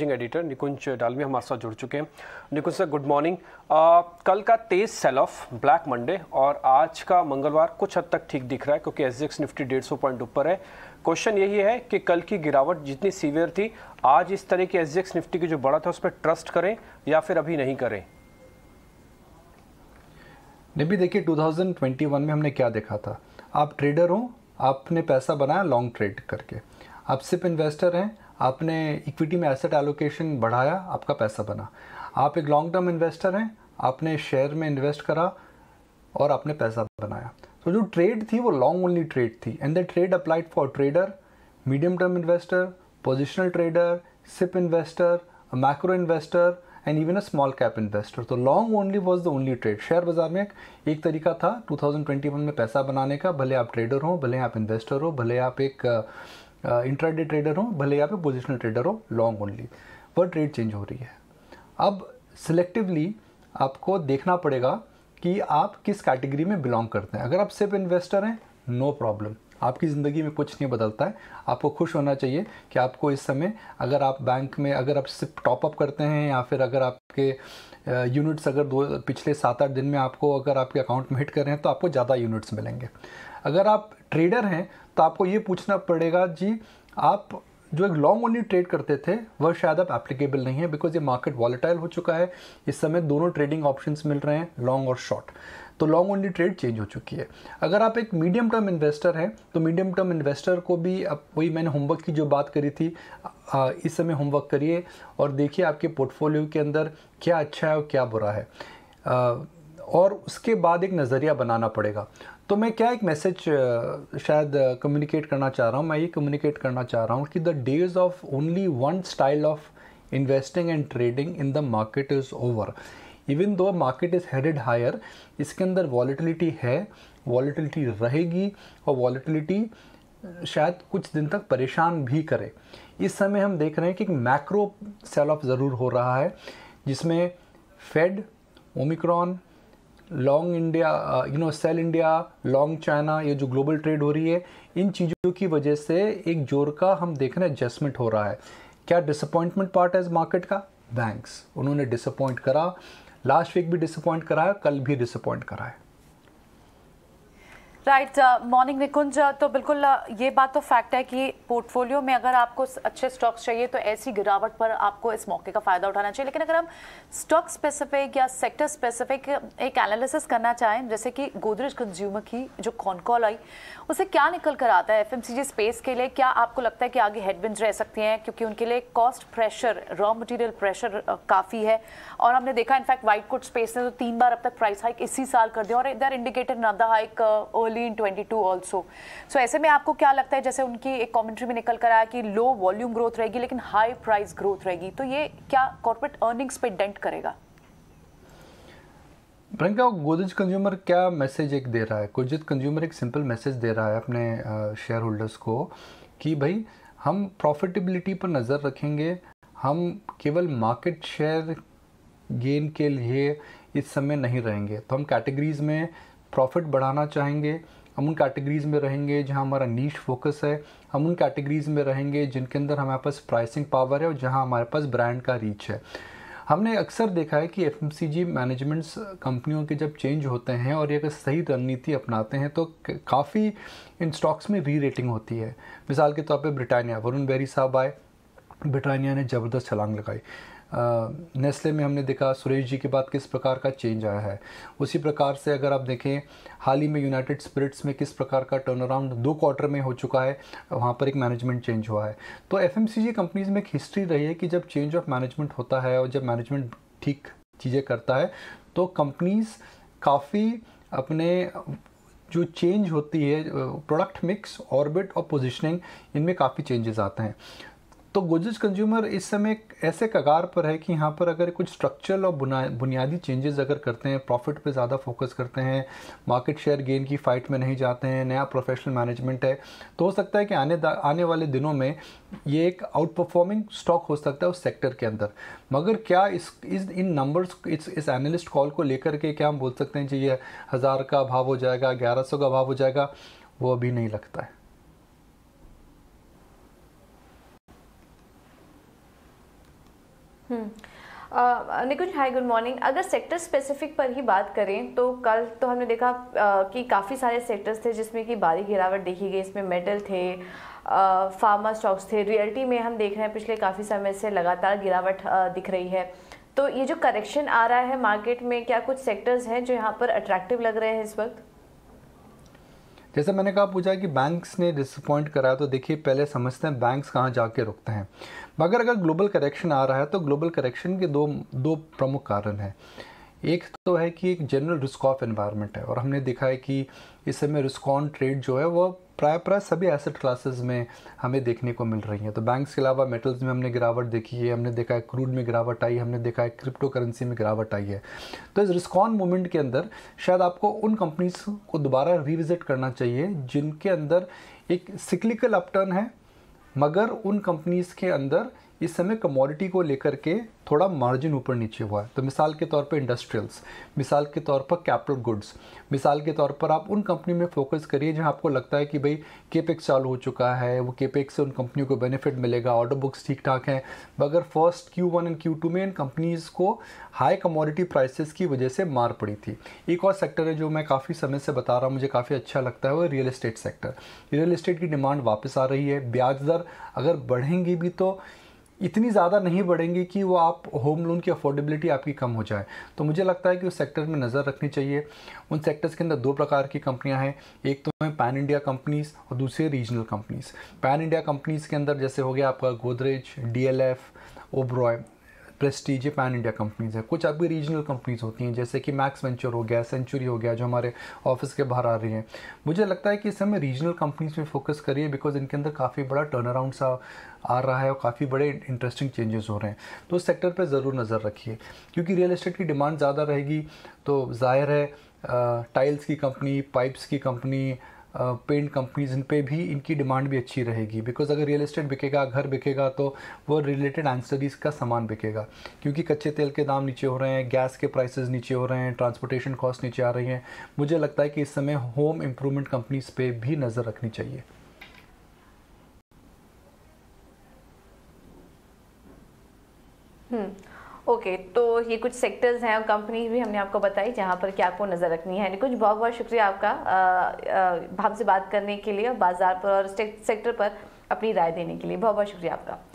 Managing editor निकुंज डालवी हमारे साथ जुड़ चुके हैं निकुंज सर गुड मॉर्निंग कल का तेज सेल ऑफ ब्लैक मंडे और आज का मंगलवार कुछ हद तक ठीक दिख रहा है क्योंकि एस एक्स निफ्टी डेढ़ सौ पॉइंट ऊपर है क्वेश्चन यही है कि कल की गिरावट जितनी सीवियर थी आज इस तरह की एस एक्स निफ्टी की जो बड़ा था उस पर ट्रस्ट करें या फिर अभी नहीं करें निबी देखिए 2021 में हमने क्या देखा था आप ट्रेडर हो आपने पैसा बनाया लॉन्ग ट्रेड करके आप सिर्फ इन्वेस्टर हैं आपने इक्विटी में एसेट एलोकेशन बढ़ाया आपका पैसा बना आप एक लॉन्ग टर्म इन्वेस्टर हैं आपने शेयर में इन्वेस्ट करा और आपने पैसा बनाया तो जो ट्रेड थी वो लॉन्ग ओनली ट्रेड थी and the trade applied for trader medium term investor positional trader SIP investor macro investor and even a small cap investor तो long only was the only trade share बाजार में एक, एक तरीका था 2021 में पैसा बनाने का भले आप ट्रेडर हो भले आप इन्वेस्टर हो भले आप एक इंट्राडे ट्रेडर हो भले या पे पोजिशनल ट्रेडर हो लॉन्ग ओनली पर ट्रेड चेंज हो रही है अब सिलेक्टिवली आपको देखना पड़ेगा कि आप किस कैटेगरी में बिलोंग करते हैं अगर आप सिर्फ इन्वेस्टर हैं नो प्रॉब्लम आपकी ज़िंदगी में कुछ नहीं बदलता है आपको खुश होना चाहिए कि आपको इस समय अगर आप बैंक में अगर आप सिर्फ टॉपअप करते हैं या फिर अगर आपके यूनिट्स अगर दो पिछले सात आठ दिन में आपको अगर आपके अकाउंट में हिट कर रहे हैं तो आपको ज़्यादा यूनिट्स मिलेंगे अगर आप ट्रेडर हैं तो आपको ये पूछना पड़ेगा जी आप जो एक लॉन्ग ओनली ट्रेड करते थे वह शायद अब एप्लीकेबल नहीं है बिकॉज ये मार्केट वॉलेटाइल हो चुका है इस समय दोनों ट्रेडिंग ऑप्शंस मिल रहे हैं लॉन्ग और शॉर्ट तो लॉन्ग ओनली ट्रेड चेंज हो चुकी है अगर आप एक मीडियम टर्म इन्वेस्टर हैं तो मीडियम टर्म इन्वेस्टर को भी अब वही मैंने होमवर्क की जो बात करी थी आ, इस समय होमवर्क करिए और देखिए आपके पोर्टफोलियो के अंदर क्या अच्छा है और क्या बुरा है आ, और उसके बाद एक नज़रिया बनाना पड़ेगा तो मैं क्या एक मैसेज शायद कम्युनिकेट करना चाह रहा हूँ मैं ये कम्युनिकेट करना चाह रहा हूँ कि the days of only one style of investing and trading in the market is over even though market is headed higher इसके अंदर वॉलीटिलिटी है वॉलीटिलिटी रहेगी और वॉलीटिलिटी शायद कुछ दिन तक परेशान भी करे इस समय हम देख रहे हैं कि मैक्रो सेल ऑफ ज़रूर हो रहा है जिसमें Fed Omicron long India you know sell India long China ये जो ग्लोबल ट्रेड हो रही है इन चीज़ों की वजह से एक जोर का हम देख रहे हैं एडजस्टमेंट हो रहा है क्या डिसअपॉइंटमेंट पार्ट है इस मार्केट का बैंक्स उन्होंने डिसअपॉइंट करा लास्ट वीक भी डिसअपॉइंट कराया कल भी डिसअपॉइंट करा है राइट मॉर्निंग निकुंज तो बिल्कुल uh, ये बात तो फैक्ट है कि पोर्टफोलियो में अगर आपको अच्छे स्टॉक्स चाहिए तो ऐसी गिरावट पर आपको इस मौके का फ़ायदा उठाना चाहिए लेकिन अगर हम स्टॉक स्पेसिफिक या सेक्टर स्पेसिफिक uh, एक एनालिसिस करना चाहें जैसे कि गोदरेज कंज्यूमर की जो कॉन कॉल आई उसे क्या निकल कर आता है एफ स्पेस के लिए क्या आपको लगता है कि आगे हेडविंड रह सकती हैं क्योंकि उनके लिए cost pressure raw material pressure काफ़ी है और हमने देखा इनफैक्ट वाइट कोट स्पेस ने तो तीन बार अब तक प्राइस हाइक इसी साल कर दिया और इधर इंडिकेटेड नदा hike particularly in 22 also so ऐसे में आपको क्या लगता है जैसे उनकी एक कमेंट्री में निकल कर आया कि लो वॉल्यूम ग्रोथ रहेगी लेकिन हाई प्राइस ग्रोथ रहेगी तो ये क्या कॉर्पोरेट अर्निंग्स पे डेंट करेगा प्रियंका गोदरेज कंज्यूमर क्या मैसेज एक दे रहा है गोदरेज कंज्यूमर एक सिंपल मैसेज दे रहा है अपने शेयर होल्डर्स को कि भाई हम प्रॉफिटेबिलिटी पर नज़र रखेंगे हम केवल मार्केट शेयर गेन के लिए इस समय नहीं रहेंगे तो हम कैटेगरीज में प्रॉफिट बढ़ाना चाहेंगे हम उन कैटेगरीज़ में रहेंगे जहाँ हमारा नीच फोकस है हम उन कैटेगरीज़ में रहेंगे जिनके अंदर हमारे पास प्राइसिंग पावर है और जहाँ हमारे पास ब्रांड का रीच है हमने अक्सर देखा है कि एफ मैनेजमेंट्स कंपनियों के जब चेंज होते हैं और ये अगर सही रणनीति अपनाते हैं तो काफ़ी इन स्टॉक्स में री रेटिंग होती है मिसाल के तौर पर ब्रिटानिया वरुण बेरी साहब आए ब्रिटानिया ने ज़बरदस्त छलांग लगाई नेस्ले में हमने देखा सुरेश जी के बाद किस प्रकार का चेंज आया है उसी प्रकार से अगर आप देखें हाल ही में यूनाइटेड स्पिरिट्स में किस प्रकार का टर्न अराउंड दो क्वार्टर में हो चुका है वहाँ पर एक मैनेजमेंट चेंज हुआ है तो एफ कंपनीज़ में एक हिस्ट्री रही है कि जब चेंज ऑफ मैनेजमेंट होता है और जब मैनेजमेंट ठीक चीज़ें करता है तो कंपनीज़ काफ़ी अपने जो चेंज होती है प्रोडक्ट मिक्स ऑर्बिट और पोजीशनिंग इनमें काफ़ी चेंजेस आते हैं तो गुजज कंज्यूमर इस समय ऐसे कगार पर है कि यहाँ पर अगर कुछ स्ट्रक्चरल और बुनियादी चेंजेस अगर करते हैं प्रॉफिट पे ज़्यादा फोकस करते हैं मार्केट शेयर गेन की फ़ाइट में नहीं जाते हैं नया प्रोफेशनल मैनेजमेंट है तो हो सकता है कि आने आने वाले दिनों में ये एक आउट परफॉर्मिंग स्टॉक हो सकता है उस सेक्टर के अंदर मगर क्या इस इस इन नंबर्स इस इस एनालिस्ट कॉल को लेकर के क्या हम बोल सकते हैं जी ये हज़ार का अभाव हो जाएगा ग्यारह सौ का अभाव हो जाएगा वो अभी नहीं लगता है हम्म। निकुंज हाय गुड मॉर्निंग अगर सेक्टर स्पेसिफिक पर ही बात करें तो कल तो हमने देखा आ, कि काफ़ी सारे सेक्टर्स थे जिसमें कि भारी गिरावट देखी गई इसमें मेटल थे फार्मा स्टॉक्स थे रियल्टी में हम देख रहे हैं पिछले काफ़ी समय से लगातार गिरावट आ, दिख रही है तो ये जो करेक्शन आ रहा है मार्केट में क्या कुछ सेक्टर्स हैं जो यहाँ पर अट्रैक्टिव लग रहे हैं इस वक्त जैसे मैंने कहा पूछा कि बैंक्स ने डिसअपॉइंट कराया तो देखिए पहले समझते हैं बैंक्स कहाँ जाके रुकते हैं मगर अगर ग्लोबल करेक्शन आ रहा है तो ग्लोबल करेक्शन के दो दो प्रमुख कारण हैं एक तो है कि एक जनरल रिस्क ऑफ इन्वायरमेंट है और हमने देखा है कि इस समय रिस्क ऑन ट्रेड जो है वह प्राय प्राय सभी एसेट क्लासेस में हमें देखने को मिल रही है तो बैंक्स के अलावा मेटल्स में हमने गिरावट देखी है हमने देखा है क्रूड में गिरावट आई हमने देखा है क्रिप्टो करेंसी में गिरावट आई है तो इस रिस्कॉन मूवमेंट के अंदर शायद आपको उन कंपनीज को दोबारा रिविजिट करना चाहिए जिनके अंदर एक सिक्लिकल अपटर्न है मगर उन कंपनीज़ के अंदर इस समय कमोडिटी को लेकर के थोड़ा मार्जिन ऊपर नीचे हुआ है तो मिसाल के तौर पर इंडस्ट्रियल्स मिसाल के तौर पर कैपिटल गुड्स मिसाल के तौर पर आप उन कंपनी में फोकस करिए जहां आपको लगता है कि भाई केपेक्स चालू हो चुका है वो केपेक्स से उन कंपनियों को बेनिफिट मिलेगा ऑर्डर बुक्स ठीक ठाक हैं मगर first Q one and Q two में इन कंपनीज़ को हाई कमोडिटी प्राइसेस की वजह से मार पड़ी थी एक और सेक्टर है जो मैं काफ़ी समय से बता रहा हूँ मुझे काफ़ी अच्छा लगता है वो real estate sector real estate की डिमांड वापस आ रही है ब्याज दर अगर बढ़ेंगी भी तो इतनी ज़्यादा नहीं बढ़ेंगी कि वो आप होम लोन की अफोर्डेबिलिटी आपकी कम हो जाए तो मुझे लगता है कि उस सेक्टर में नज़र रखनी चाहिए उन सेक्टर्स के अंदर दो प्रकार की कंपनियां हैं एक तो हैं पैन इंडिया कंपनीज़ और दूसरे regional companies pan India companies के अंदर जैसे हो गया आपका Godrej D L F Oberoi Prestige pan India companies है कुछ अभी रीजनल कंपनीज़ होती हैं जैसे कि मैक्स वेंचर हो गया सेंचुरी हो गया जो हमारे ऑफिस के बाहर आ रही हैं मुझे लगता है कि इस समय रीजनल कंपनीज़ में फोकस करिए बिकॉज इनके अंदर काफ़ी बड़ा टर्न अराउंड सा आ रहा है और काफ़ी बड़े इंटरेस्टिंग चेंजेस हो रहे हैं तो उस सेक्टर पर ज़रूर नज़र रखिए क्योंकि रियल इस्टेट की डिमांड ज़्यादा रहेगी तो जाहिर है टाइल्स की कंपनी पाइप्स की कंपनी पेंट कंपनीज इन पे भी इनकी डिमांड भी अच्छी रहेगी बिकॉज अगर रियल इस्टेट बिकेगा घर बिकेगा तो वो रिलेटेड एंसरीज का सामान बिकेगा क्योंकि कच्चे तेल के दाम नीचे हो रहे हैं गैस के प्राइसेस नीचे हो रहे हैं ट्रांसपोर्टेशन कॉस्ट नीचे आ रही हैं मुझे लगता है कि इस समय होम इम्प्रूवमेंट कंपनीज पे भी नज़र रखनी चाहिए हम्म ओके okay, तो ये कुछ सेक्टर्स हैं और कंपनीज भी हमने आपको बताई जहाँ पर क्या आपको नज़र रखनी है कुछ बहुत बहुत शुक्रिया आपका भाव से बात करने के लिए बाजार पर और सेक्टर पर अपनी राय देने के लिए बहुत बहुत शुक्रिया आपका